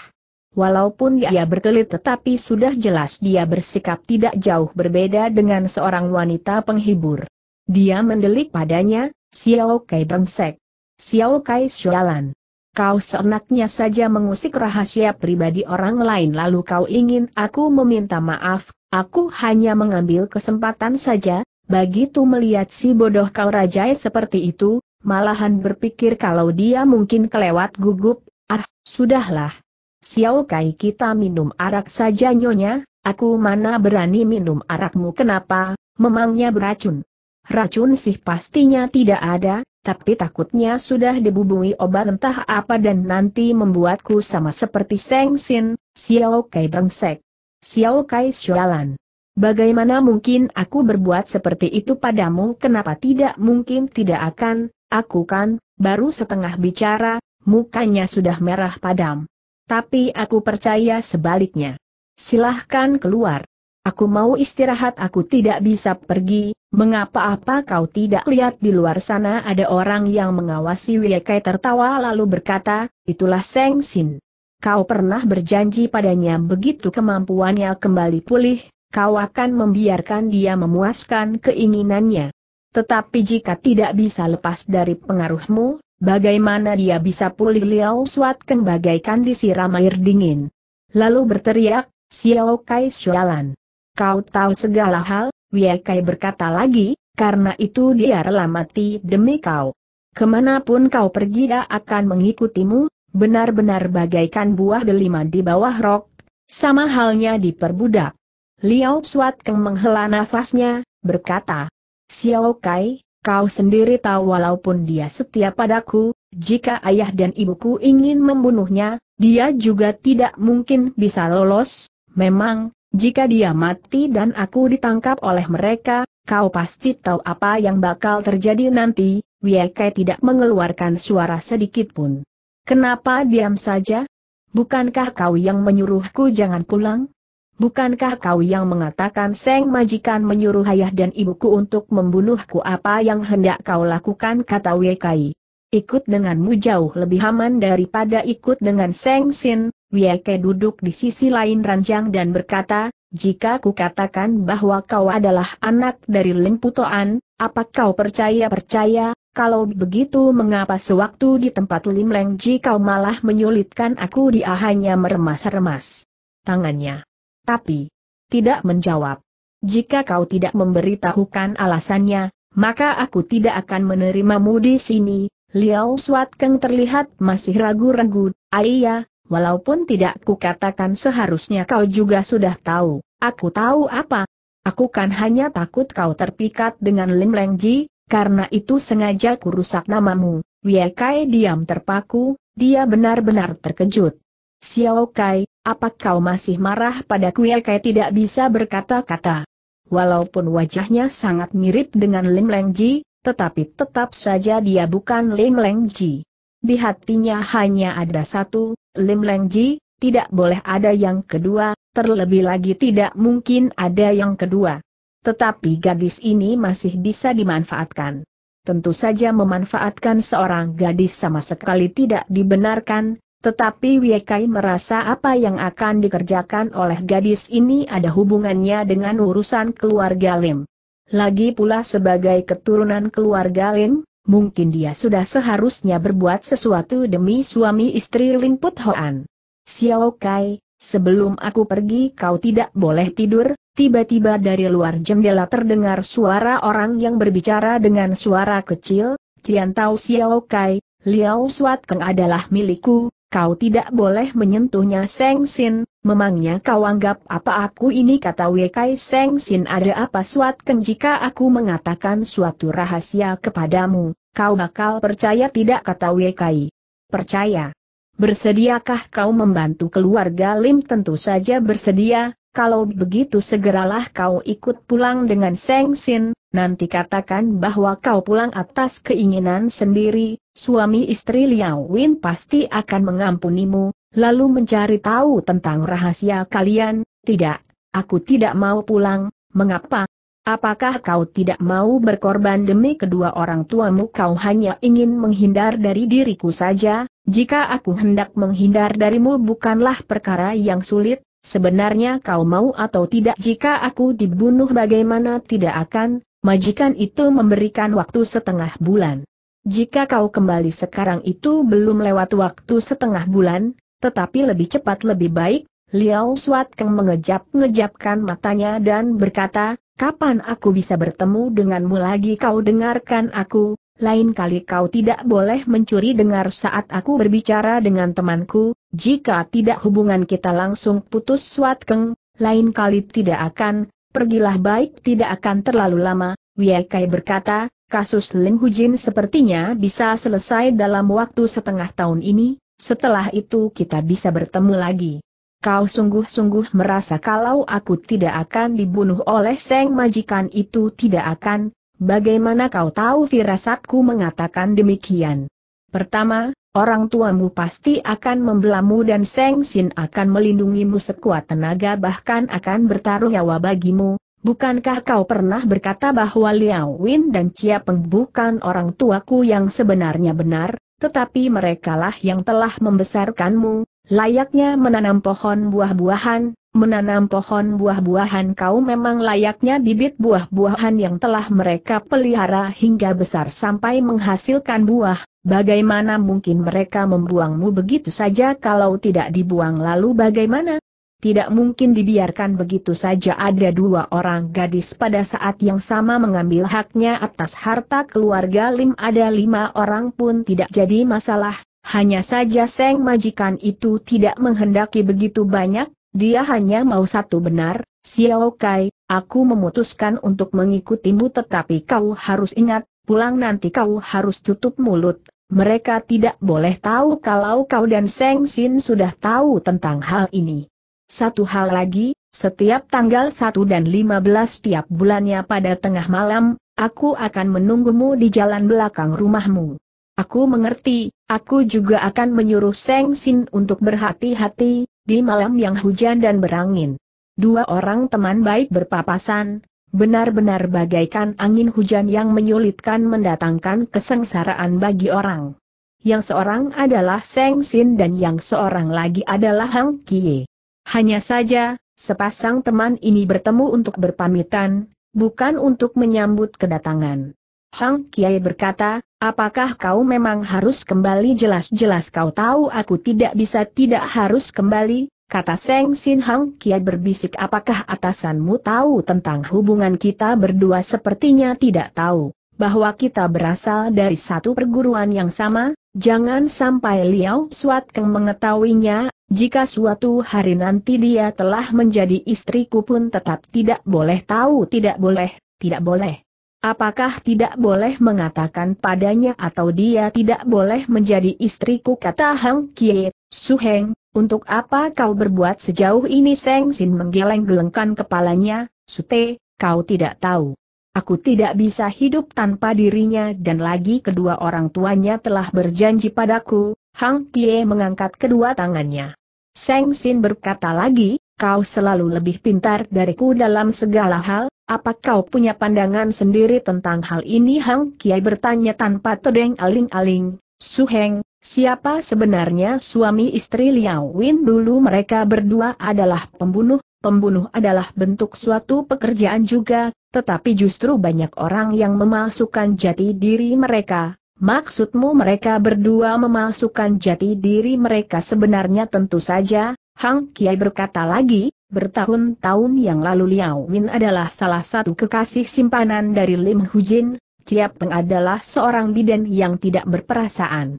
Walaupun ia berkelit tetapi sudah jelas dia bersikap tidak jauh berbeda dengan seorang wanita penghibur. Dia mendelik padanya, Xiao Kai brengsek. Xiao Kai Shualan. Kau seenaknya saja mengusik rahasia pribadi orang lain lalu kau ingin aku meminta maaf, aku hanya mengambil kesempatan saja, begitu melihat si bodoh kau rajai seperti itu, malahan berpikir kalau dia mungkin kelewat gugup, ah, sudahlah. Xiao Kai kita minum arak saja nyonya, aku mana berani minum arakmu kenapa, memangnya beracun. Racun sih pastinya tidak ada, tapi takutnya sudah dibubungi obat entah apa dan nanti membuatku sama seperti Seng Sin, Xiao Kai brengsek. Xiao Kai sialan. Bagaimana mungkin aku berbuat seperti itu padamu kenapa tidak mungkin tidak akan, aku kan, baru setengah bicara, mukanya sudah merah padam. Tapi aku percaya sebaliknya. Silahkan keluar. Aku mau istirahat aku tidak bisa pergi, mengapa apa kau tidak lihat di luar sana ada orang yang mengawasi Wiekai tertawa lalu berkata, itulah Seng Sin. Kau pernah berjanji padanya begitu kemampuannya kembali pulih, kau akan membiarkan dia memuaskan keinginannya. Tetapi jika tidak bisa lepas dari pengaruhmu, bagaimana dia bisa pulih Liao Suat Keng bagaikan disiram air dingin. Lalu berteriak, Xiao Kai Xualan. Kau tahu segala hal, Wiekai berkata lagi, karena itu dia rela mati demi kau. Kemanapun kau pergi dia akan mengikutimu, benar-benar bagaikan buah delima di bawah rok, sama halnya diperbudak. Liao Suat Keng menghela nafasnya, berkata, Xiao Kai, kau sendiri tahu walaupun dia setia padaku, jika ayah dan ibuku ingin membunuhnya, dia juga tidak mungkin bisa lolos, memang, jika dia mati dan aku ditangkap oleh mereka, kau pasti tahu apa yang bakal terjadi nanti, Wiekai tidak mengeluarkan suara sedikit pun. Kenapa diam saja? Bukankah kau yang menyuruhku jangan pulang? Bukankah kau yang mengatakan Seng Majikan menyuruh ayah dan ibuku untuk membunuhku apa yang hendak kau lakukan kata Wiekai. Ikut denganmu jauh lebih aman daripada ikut dengan Seng Sin, Wieke duduk di sisi lain ranjang dan berkata, jika ku katakan bahwa kau adalah anak dari Limputoan, apa kau percaya-percaya, kalau begitu mengapa sewaktu di tempat Lim Leng Ji kau malah menyulitkan aku dia hanya meremas-remas tangannya. Tapi, tidak menjawab. Jika kau tidak memberitahukan alasannya, maka aku tidak akan menerimamu di sini, Liao Suat Keng terlihat masih ragu-ragu, ayah, Walaupun tidak kukatakan seharusnya kau juga sudah tahu, aku tahu apa. Aku kan hanya takut kau terpikat dengan Lim Leng Ji, karena itu sengaja kurusak namamu. Wie Kai diam terpaku, dia benar-benar terkejut. Xiao Kai, apa kau masih marah pada Wie Kai tidak bisa berkata-kata. Walaupun wajahnya sangat mirip dengan Lim Leng Ji, tetapi tetap saja dia bukan Lim Leng Ji. Di hatinya hanya ada satu, Lim Leng Ji, tidak boleh ada yang kedua, terlebih lagi tidak mungkin ada yang kedua. Tetapi gadis ini masih bisa dimanfaatkan. Tentu saja memanfaatkan seorang gadis sama sekali tidak dibenarkan, tetapi Wiekai merasa apa yang akan dikerjakan oleh gadis ini ada hubungannya dengan urusan keluarga Lim. Lagi pula sebagai keturunan keluarga Lim, mungkin dia sudah seharusnya berbuat sesuatu demi suami istri Lin Put Hoan. Xiao Kai, sebelum aku pergi kau tidak boleh tidur, tiba-tiba dari luar jendela terdengar suara orang yang berbicara dengan suara kecil, Tian Tao Xiao Kai, Liao Suat Keng adalah milikku, kau tidak boleh menyentuhnya Seng Sin, memangnya kau anggap apa aku ini kata Wekai Seng Sin ada apa suat ken jika aku mengatakan suatu rahasia kepadamu, kau bakal percaya tidak kata Wekai. Percaya. Bersediakah kau membantu keluarga Lim tentu saja bersedia, kalau begitu segeralah kau ikut pulang dengan Seng Sin, nanti katakan bahwa kau pulang atas keinginan sendiri, suami istri liang Win pasti akan mengampunimu, lalu mencari tahu tentang rahasia kalian, tidak, aku tidak mau pulang, mengapa? Apakah kau tidak mau berkorban demi kedua orang tuamu kau hanya ingin menghindar dari diriku saja, jika aku hendak menghindar darimu bukanlah perkara yang sulit, sebenarnya kau mau atau tidak jika aku dibunuh bagaimana tidak akan, majikan itu memberikan waktu setengah bulan. Jika kau kembali sekarang itu belum lewat waktu setengah bulan, tetapi lebih cepat lebih baik, Liao Suat Keng mengejap-ngejapkan matanya dan berkata, kapan aku bisa bertemu denganmu lagi kau dengarkan aku, lain kali kau tidak boleh mencuri dengar saat aku berbicara dengan temanku, jika tidak hubungan kita langsung putus Suat Keng, lain kali tidak akan, pergilah baik tidak akan terlalu lama, Wiekai berkata, kasus Lim Hujin sepertinya bisa selesai dalam waktu setengah tahun ini, setelah itu kita bisa bertemu lagi. Kau sungguh-sungguh merasa kalau aku tidak akan dibunuh oleh Seng Majikan itu tidak akan, bagaimana kau tahu firasatku mengatakan demikian? Pertama, orang tuamu pasti akan membelamu dan Seng Sin akan melindungimu sekuat tenaga bahkan akan bertaruh nyawa bagimu, Bukankah kau pernah berkata bahwa Liao Win dan Chia Peng bukan orang tuaku yang sebenarnya benar, tetapi merekalah yang telah membesarkanmu, layaknya menanam pohon buah-buahan, menanam pohon buah-buahan kau memang layaknya bibit buah-buahan yang telah mereka pelihara hingga besar sampai menghasilkan buah, bagaimana mungkin mereka membuangmu begitu saja kalau tidak dibuang lalu bagaimana? tidak mungkin dibiarkan begitu saja ada dua orang gadis pada saat yang sama mengambil haknya atas harta keluarga Lim ada lima orang pun tidak jadi masalah, hanya saja Seng Majikan itu tidak menghendaki begitu banyak, dia hanya mau satu benar, Xiao Kai, aku memutuskan untuk mengikutimu tetapi kau harus ingat, pulang nanti kau harus tutup mulut, mereka tidak boleh tahu kalau kau dan Seng Sin sudah tahu tentang hal ini. Satu hal lagi, setiap tanggal 1 dan 15 tiap bulannya pada tengah malam, aku akan menunggumu di jalan belakang rumahmu. Aku mengerti, aku juga akan menyuruh Seng Sin untuk berhati-hati, di malam yang hujan dan berangin. Dua orang teman baik berpapasan, benar-benar bagaikan angin hujan yang menyulitkan mendatangkan kesengsaraan bagi orang. Yang seorang adalah Seng Sin dan yang seorang lagi adalah Hang Kie. Hanya saja, sepasang teman ini bertemu untuk berpamitan, bukan untuk menyambut kedatangan. Hang Kiai berkata, apakah kau memang harus kembali jelas-jelas kau tahu aku tidak bisa tidak harus kembali, kata Seng Sin Hang Kiai berbisik apakah atasanmu tahu tentang hubungan kita berdua sepertinya tidak tahu, bahwa kita berasal dari satu perguruan yang sama, Jangan sampai Liao Suat Keng mengetahuinya, jika suatu hari nanti dia telah menjadi istriku pun tetap tidak boleh tahu tidak boleh, tidak boleh. Apakah tidak boleh mengatakan padanya atau dia tidak boleh menjadi istriku kata Hang Kie, Su Heng. untuk apa kau berbuat sejauh ini Seng Sin menggeleng-gelengkan kepalanya, Su Te, kau tidak tahu. Aku tidak bisa hidup tanpa dirinya dan lagi kedua orang tuanya telah berjanji padaku, Hang Tie mengangkat kedua tangannya. Seng Sin berkata lagi, kau selalu lebih pintar dariku dalam segala hal, apa kau punya pandangan sendiri tentang hal ini Hang Kiai bertanya tanpa tedeng aling-aling, Su Heng, siapa sebenarnya suami istri Liao Win dulu mereka berdua adalah pembunuh, pembunuh adalah bentuk suatu pekerjaan juga, tetapi justru banyak orang yang memalsukan jati diri mereka, Maksudmu mereka berdua memalsukan jati diri mereka sebenarnya tentu saja, Hang Kiai berkata lagi, bertahun-tahun yang lalu Liao Win adalah salah satu kekasih simpanan dari Lim Hujin, Chia Peng adalah seorang bidan yang tidak berperasaan.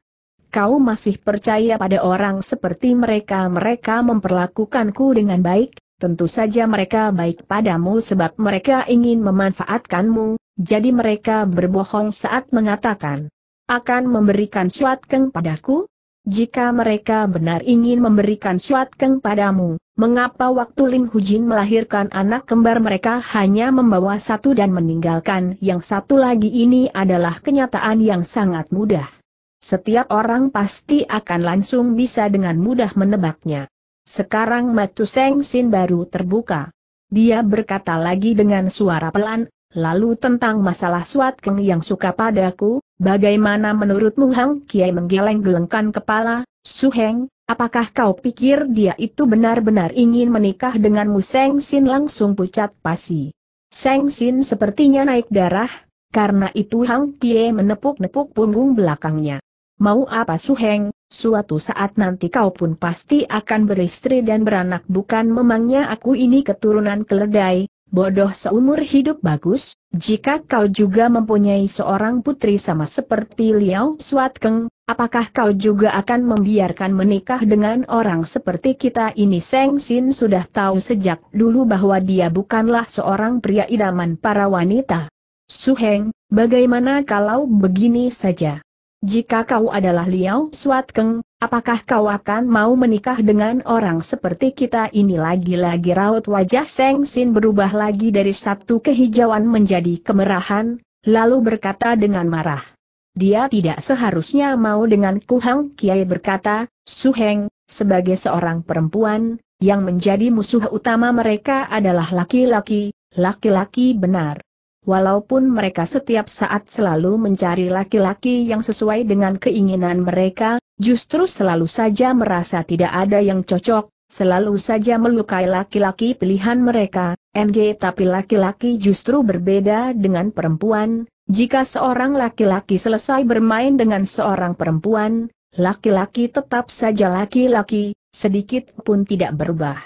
Kau masih percaya pada orang seperti mereka mereka memperlakukanku dengan baik, Tentu saja mereka baik padamu sebab mereka ingin memanfaatkanmu, jadi mereka berbohong saat mengatakan, akan memberikan keng padaku? Jika mereka benar ingin memberikan keng padamu, mengapa waktu Lim Hujin melahirkan anak kembar mereka hanya membawa satu dan meninggalkan yang satu lagi ini adalah kenyataan yang sangat mudah. Setiap orang pasti akan langsung bisa dengan mudah menebaknya. Sekarang matu Seng Sin baru terbuka. Dia berkata lagi dengan suara pelan, lalu tentang masalah Suat Keng yang suka padaku, bagaimana menurutmu Hang Kiai menggeleng-gelengkan kepala, Suheng, apakah kau pikir dia itu benar-benar ingin menikah denganmu Seng Sin langsung pucat pasi. Seng Sin sepertinya naik darah, karena itu Hang Kiai menepuk-nepuk punggung belakangnya. Mau apa Suheng, Suatu saat nanti kau pun pasti akan beristri dan beranak bukan memangnya aku ini keturunan keledai, bodoh seumur hidup bagus, jika kau juga mempunyai seorang putri sama seperti Liao Suat Keng, apakah kau juga akan membiarkan menikah dengan orang seperti kita ini Seng Sin sudah tahu sejak dulu bahwa dia bukanlah seorang pria idaman para wanita. Suheng, bagaimana kalau begini saja? Jika kau adalah Liao Suat Keng, apakah kau akan mau menikah dengan orang seperti kita ini lagi-lagi raut wajah Seng Sin berubah lagi dari satu kehijauan menjadi kemerahan, lalu berkata dengan marah. Dia tidak seharusnya mau denganku Hang Kiai berkata, Suheng, sebagai seorang perempuan, yang menjadi musuh utama mereka adalah laki-laki, laki-laki benar. Walaupun mereka setiap saat selalu mencari laki-laki yang sesuai dengan keinginan mereka, justru selalu saja merasa tidak ada yang cocok, selalu saja melukai laki-laki pilihan mereka, MG tapi laki-laki justru berbeda dengan perempuan, jika seorang laki-laki selesai bermain dengan seorang perempuan, laki-laki tetap saja laki-laki, sedikit pun tidak berubah.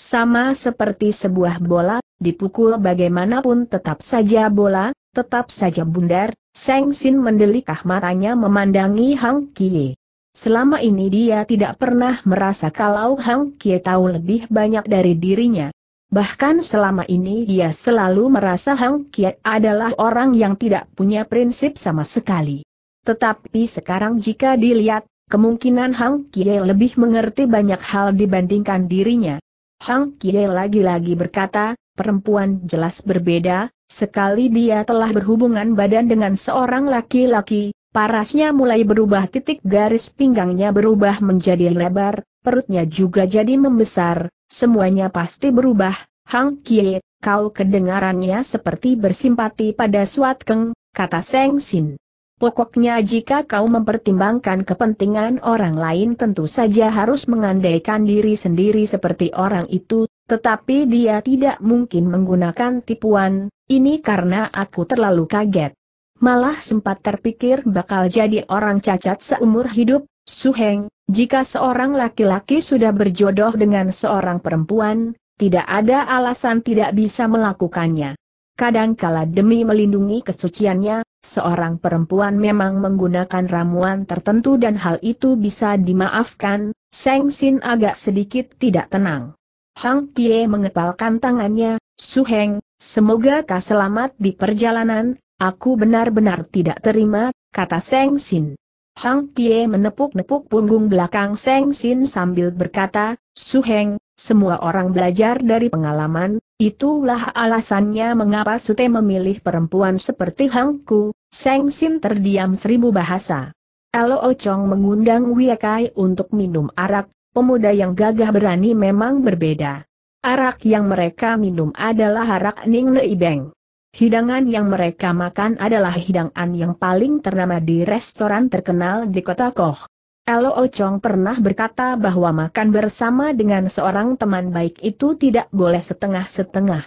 Sama seperti sebuah bola, dipukul bagaimanapun tetap saja bola, tetap saja bundar, Seng Sin mendelikah matanya memandangi Hang Kie. Selama ini dia tidak pernah merasa kalau Hang Kie tahu lebih banyak dari dirinya. Bahkan selama ini dia selalu merasa Hang Kie adalah orang yang tidak punya prinsip sama sekali. Tetapi sekarang jika dilihat, kemungkinan Hang Kie lebih mengerti banyak hal dibandingkan dirinya. Hang Kie lagi-lagi berkata, perempuan jelas berbeda, sekali dia telah berhubungan badan dengan seorang laki-laki, parasnya mulai berubah titik garis pinggangnya berubah menjadi lebar, perutnya juga jadi membesar, semuanya pasti berubah, Hang Kie, kau kedengarannya seperti bersimpati pada Suat Keng, kata Seng Sin. Pokoknya jika kau mempertimbangkan kepentingan orang lain tentu saja harus mengandaikan diri sendiri seperti orang itu, tetapi dia tidak mungkin menggunakan tipuan, ini karena aku terlalu kaget. Malah sempat terpikir bakal jadi orang cacat seumur hidup, Suheng, jika seorang laki-laki sudah berjodoh dengan seorang perempuan, tidak ada alasan tidak bisa melakukannya. Kadangkala demi melindungi kesuciannya, seorang perempuan memang menggunakan ramuan tertentu dan hal itu bisa dimaafkan, Seng Sin agak sedikit tidak tenang. Hang Tie mengepalkan tangannya, Su Heng, semoga kau selamat di perjalanan, aku benar-benar tidak terima, kata Seng Sin. Hang Tie menepuk-nepuk punggung belakang Seng Sin sambil berkata, Su Heng, semua orang belajar dari pengalaman, itulah alasannya mengapa Sute memilih perempuan seperti Hang Ku, Seng Sin terdiam seribu bahasa. Kalau Ocong mengundang Wiakai untuk minum arak, pemuda yang gagah berani memang berbeda. Arak yang mereka minum adalah arak Ning Nei Beng. Hidangan yang mereka makan adalah hidangan yang paling ternama di restoran terkenal di kota Koh. Elo Ochong pernah berkata bahwa makan bersama dengan seorang teman baik itu tidak boleh setengah-setengah.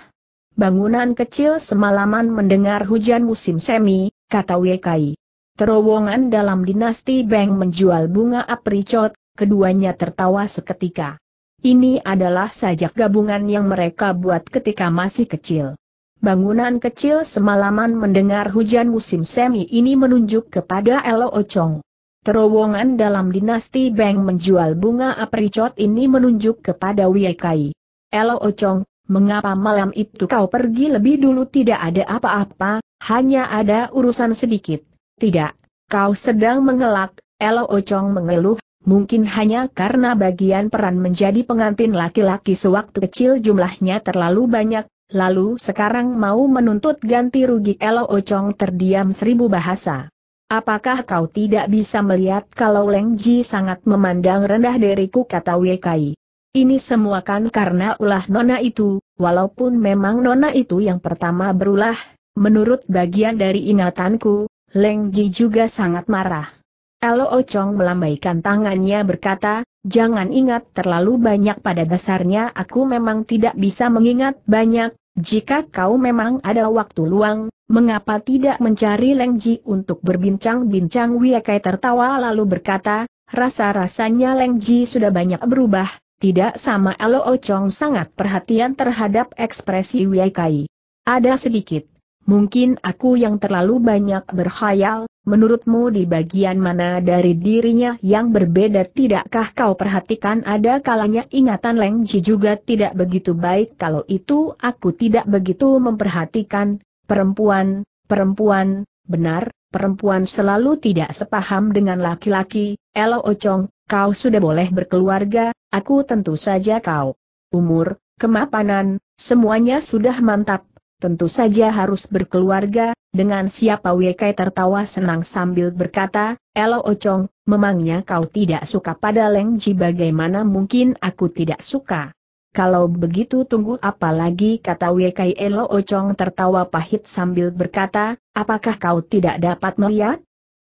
Bangunan kecil semalaman mendengar hujan musim semi, kata Wekai. Terowongan dalam dinasti Beng menjual bunga apricot, keduanya tertawa seketika. Ini adalah sajak gabungan yang mereka buat ketika masih kecil. Bangunan kecil semalaman mendengar hujan musim semi ini menunjuk kepada Elo Ochong. Terowongan dalam dinasti Beng menjual bunga apricot ini menunjuk kepada Wiekai. Elo Ochong, mengapa malam itu kau pergi lebih dulu tidak ada apa-apa, hanya ada urusan sedikit. Tidak, kau sedang mengelak, Elo Ochong mengeluh, mungkin hanya karena bagian peran menjadi pengantin laki-laki sewaktu kecil jumlahnya terlalu banyak, lalu sekarang mau menuntut ganti rugi Elo Ocong terdiam seribu bahasa. Apakah kau tidak bisa melihat kalau Leng Ji sangat memandang rendah diriku kata Wekai. Ini semua kan karena ulah nona itu, walaupun memang nona itu yang pertama berulah, menurut bagian dari ingatanku, Leng Ji juga sangat marah. Elo Ocong melambaikan tangannya berkata, jangan ingat terlalu banyak pada dasarnya aku memang tidak bisa mengingat banyak, jika kau memang ada waktu luang, mengapa tidak mencari Lengji untuk berbincang-bincang Wiakai tertawa lalu berkata, rasa-rasanya Lengji sudah banyak berubah, tidak sama Elo Ocong sangat perhatian terhadap ekspresi Wiakai. Ada sedikit Mungkin aku yang terlalu banyak berkhayal, menurutmu di bagian mana dari dirinya yang berbeda tidakkah kau perhatikan ada kalanya ingatan Leng Ji juga tidak begitu baik kalau itu aku tidak begitu memperhatikan, perempuan, perempuan, benar, perempuan selalu tidak sepaham dengan laki-laki, Elo Ocong, kau sudah boleh berkeluarga, aku tentu saja kau. Umur, kemapanan, semuanya sudah mantap, tentu saja harus berkeluarga, dengan siapa Wekai tertawa senang sambil berkata, Elo Ocong, memangnya kau tidak suka pada Lengji? bagaimana mungkin aku tidak suka. Kalau begitu tunggu apa lagi kata Wekai Elo Ocong tertawa pahit sambil berkata, apakah kau tidak dapat melihat?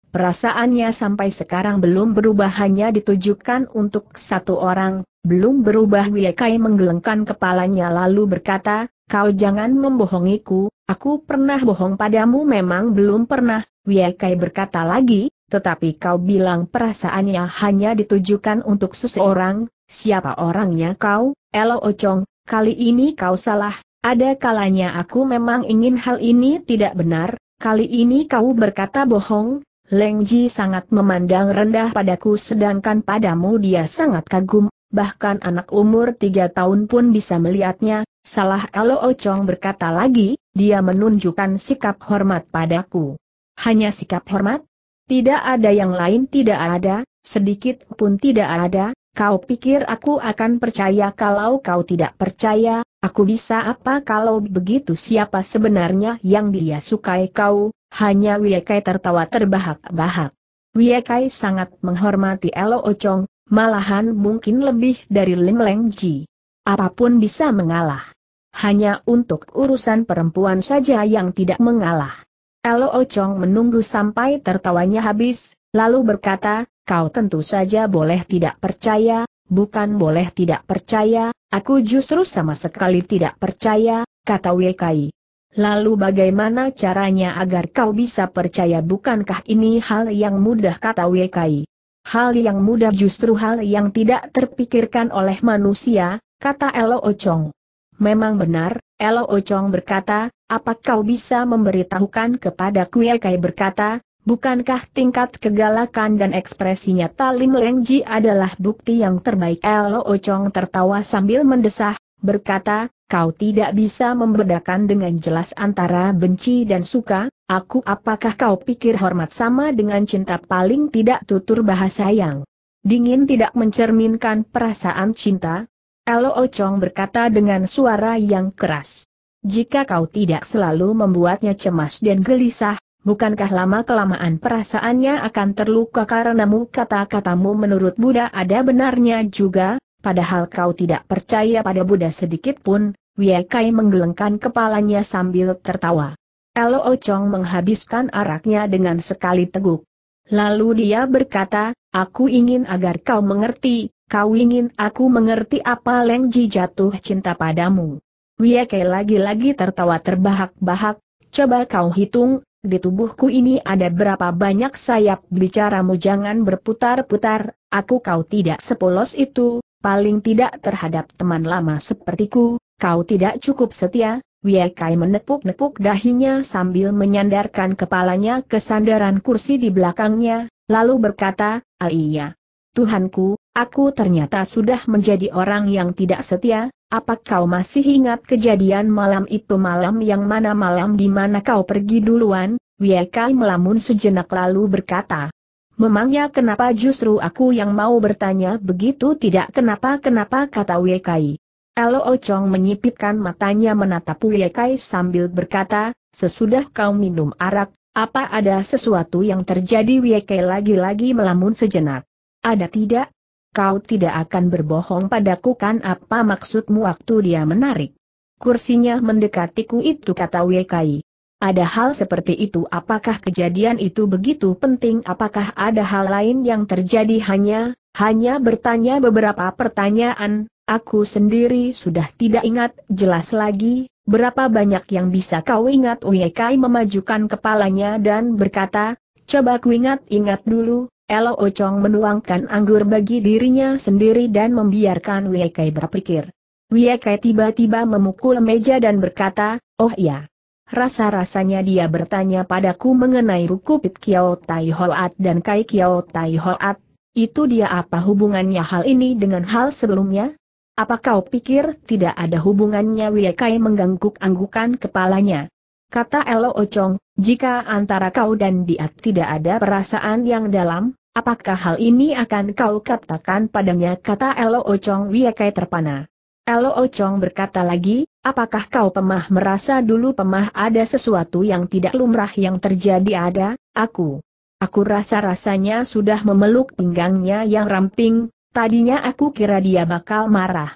Perasaannya sampai sekarang belum berubah hanya ditujukan untuk satu orang, belum berubah Wiekai menggelengkan kepalanya lalu berkata, kau jangan membohongiku, aku pernah bohong padamu memang belum pernah, Wiekai berkata lagi, tetapi kau bilang perasaannya hanya ditujukan untuk seseorang, siapa orangnya kau, Elo Ocong, kali ini kau salah, ada kalanya aku memang ingin hal ini tidak benar, kali ini kau berkata bohong, Leng Ji sangat memandang rendah padaku sedangkan padamu dia sangat kagum, bahkan anak umur tiga tahun pun bisa melihatnya, salah Elo Ochong berkata lagi, dia menunjukkan sikap hormat padaku. Hanya sikap hormat? Tidak ada yang lain tidak ada, sedikit pun tidak ada, kau pikir aku akan percaya kalau kau tidak percaya, Aku bisa apa kalau begitu siapa sebenarnya yang dia sukai kau, hanya Wiekai tertawa terbahak-bahak. Wiekai sangat menghormati Elo Ocong, malahan mungkin lebih dari Lim Leng Ji. Apapun bisa mengalah. Hanya untuk urusan perempuan saja yang tidak mengalah. Elo Ocong menunggu sampai tertawanya habis, lalu berkata, kau tentu saja boleh tidak percaya, bukan boleh tidak percaya, Aku justru sama sekali tidak percaya, kata Wekai. Lalu bagaimana caranya agar kau bisa percaya bukankah ini hal yang mudah kata Wekai. Hal yang mudah justru hal yang tidak terpikirkan oleh manusia, kata Elo Ochong. Memang benar, Elo Ochong berkata, apa kau bisa memberitahukan kepada Kuekai berkata, Bukankah tingkat kegalakan dan ekspresinya Talim Lengji adalah bukti yang terbaik? Lo Ocong tertawa sambil mendesah, berkata, kau tidak bisa membedakan dengan jelas antara benci dan suka, aku apakah kau pikir hormat sama dengan cinta paling tidak tutur bahasa yang dingin tidak mencerminkan perasaan cinta? Elo Ocong berkata dengan suara yang keras. Jika kau tidak selalu membuatnya cemas dan gelisah, Bukankah lama-kelamaan perasaannya akan terluka karenamu kata-katamu menurut Buddha ada benarnya juga, padahal kau tidak percaya pada Buddha sedikit pun, Wiekai menggelengkan kepalanya sambil tertawa. Elo Ocong menghabiskan araknya dengan sekali teguk. Lalu dia berkata, aku ingin agar kau mengerti, kau ingin aku mengerti apa lengji jatuh cinta padamu. Wiekai lagi-lagi tertawa terbahak-bahak, coba kau hitung, di tubuhku ini ada berapa banyak sayap bicaramu jangan berputar-putar, aku kau tidak sepolos itu, paling tidak terhadap teman lama sepertiku, kau tidak cukup setia, Wiekai menepuk-nepuk dahinya sambil menyandarkan kepalanya ke sandaran kursi di belakangnya, lalu berkata, Aiyah, Tuhanku, Aku ternyata sudah menjadi orang yang tidak setia, apa kau masih ingat kejadian malam itu malam yang mana malam di mana kau pergi duluan? Wiekai melamun sejenak lalu berkata. Memangnya kenapa justru aku yang mau bertanya begitu tidak kenapa-kenapa kata Wiekai. Kalau Ocong menyipitkan matanya menatap Wiekai sambil berkata, sesudah kau minum arak, apa ada sesuatu yang terjadi Wiekai lagi-lagi melamun sejenak. Ada tidak, kau tidak akan berbohong padaku kan apa maksudmu waktu dia menarik? Kursinya mendekatiku itu kata Wekai. Ada hal seperti itu apakah kejadian itu begitu penting apakah ada hal lain yang terjadi hanya, hanya bertanya beberapa pertanyaan, aku sendiri sudah tidak ingat jelas lagi, berapa banyak yang bisa kau ingat Wekai memajukan kepalanya dan berkata, coba ku ingat-ingat dulu, Elo Ocong menuangkan anggur bagi dirinya sendiri dan membiarkan Wiekai berpikir. Wiekai tiba-tiba memukul meja dan berkata, oh ya. Rasa-rasanya dia bertanya padaku mengenai Rukupit Kiao Tai Hoat dan Kai Kiao Tai Hoat. Itu dia apa hubungannya hal ini dengan hal sebelumnya? Apa kau pikir tidak ada hubungannya Wiekai mengangguk-anggukan kepalanya? Kata Elo Ocong, jika antara kau dan dia tidak ada perasaan yang dalam, Apakah hal ini akan kau katakan padanya kata Elo Chong Wiekai terpana. Elo Ocong berkata lagi, apakah kau pemah merasa dulu pemah ada sesuatu yang tidak lumrah yang terjadi ada, aku. Aku rasa-rasanya sudah memeluk pinggangnya yang ramping, tadinya aku kira dia bakal marah.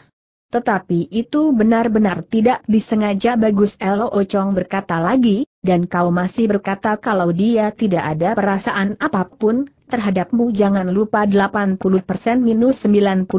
Tetapi itu benar-benar tidak disengaja bagus Elo Ocong berkata lagi, dan kau masih berkata kalau dia tidak ada perasaan apapun, terhadapmu jangan lupa 80% minus 90%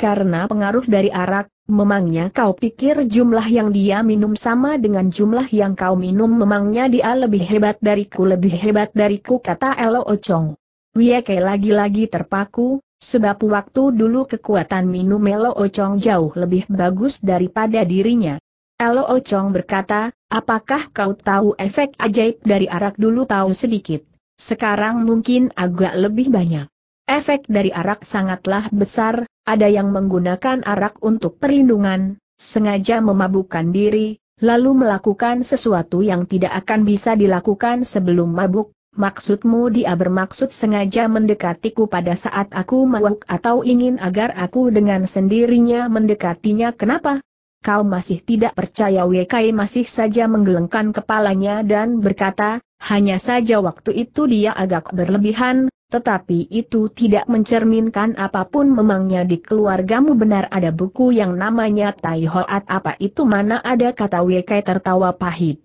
karena pengaruh dari arak, memangnya kau pikir jumlah yang dia minum sama dengan jumlah yang kau minum memangnya dia lebih hebat dariku lebih hebat dariku kata Elo Ocong. Wieke lagi-lagi terpaku, sebab waktu dulu kekuatan minum Elo Ocong jauh lebih bagus daripada dirinya. Elo Ocong berkata, apakah kau tahu efek ajaib dari arak dulu tahu sedikit? sekarang mungkin agak lebih banyak. Efek dari arak sangatlah besar, ada yang menggunakan arak untuk perlindungan, sengaja memabukkan diri, lalu melakukan sesuatu yang tidak akan bisa dilakukan sebelum mabuk, Maksudmu dia bermaksud sengaja mendekatiku pada saat aku mabuk atau ingin agar aku dengan sendirinya mendekatinya kenapa? Kau masih tidak percaya Kai masih saja menggelengkan kepalanya dan berkata, hanya saja waktu itu dia agak berlebihan, tetapi itu tidak mencerminkan apapun memangnya di keluargamu benar ada buku yang namanya Tai Hoat apa itu mana ada kata Wekai tertawa pahit.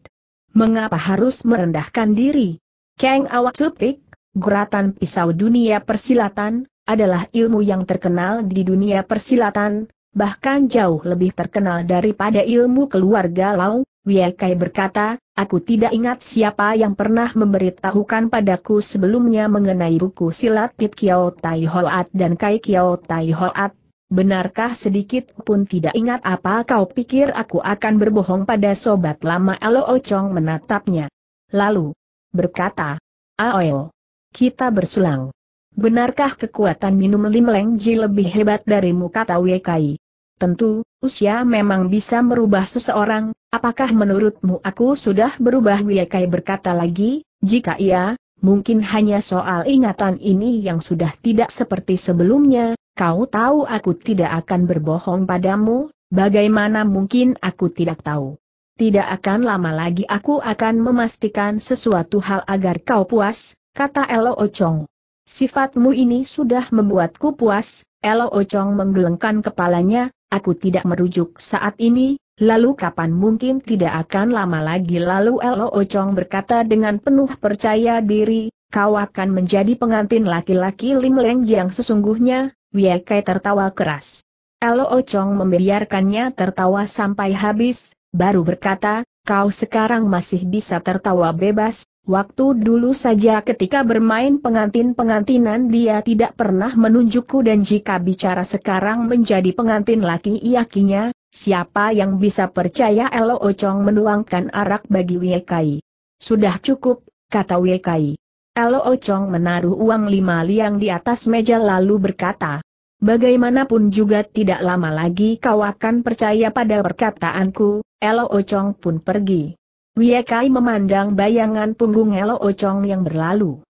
Mengapa harus merendahkan diri? Kang Awak Supik, guratan pisau dunia persilatan, adalah ilmu yang terkenal di dunia persilatan, bahkan jauh lebih terkenal daripada ilmu keluarga Lau, Wiekai berkata, aku tidak ingat siapa yang pernah memberitahukan padaku sebelumnya mengenai buku silat Pit Kiao Tai Hoat dan Kai Kiao Tai Hoat. Benarkah sedikit pun tidak ingat apa kau pikir aku akan berbohong pada sobat lama Alo Ochong menatapnya. Lalu, berkata, Aoi, kita bersulang. Benarkah kekuatan minum limleng ji lebih hebat darimu kata Wekai? Tentu, usia memang bisa merubah seseorang, apakah menurutmu aku sudah berubah Wiekai berkata lagi, jika iya, mungkin hanya soal ingatan ini yang sudah tidak seperti sebelumnya, kau tahu aku tidak akan berbohong padamu, bagaimana mungkin aku tidak tahu. Tidak akan lama lagi aku akan memastikan sesuatu hal agar kau puas, kata Elo Ochong. Sifatmu ini sudah membuatku puas, Elo Ochong menggelengkan kepalanya, Aku tidak merujuk saat ini, lalu kapan mungkin tidak akan lama lagi lalu Elo Ocong berkata dengan penuh percaya diri, kau akan menjadi pengantin laki-laki Lim Leng yang sesungguhnya, Wie Kai tertawa keras. Elo Ocong membiarkannya tertawa sampai habis, baru berkata, kau sekarang masih bisa tertawa bebas, Waktu dulu saja ketika bermain pengantin-pengantinan dia tidak pernah menunjukku dan jika bicara sekarang menjadi pengantin laki iakinya, siapa yang bisa percaya Elo Ocong menuangkan arak bagi Wekai. Sudah cukup, kata Wekai. Elo Ocong menaruh uang lima liang di atas meja lalu berkata, Bagaimanapun juga tidak lama lagi kau akan percaya pada perkataanku, Elo Ocong pun pergi. Wiekai memandang bayangan punggung Elo Ocong yang berlalu.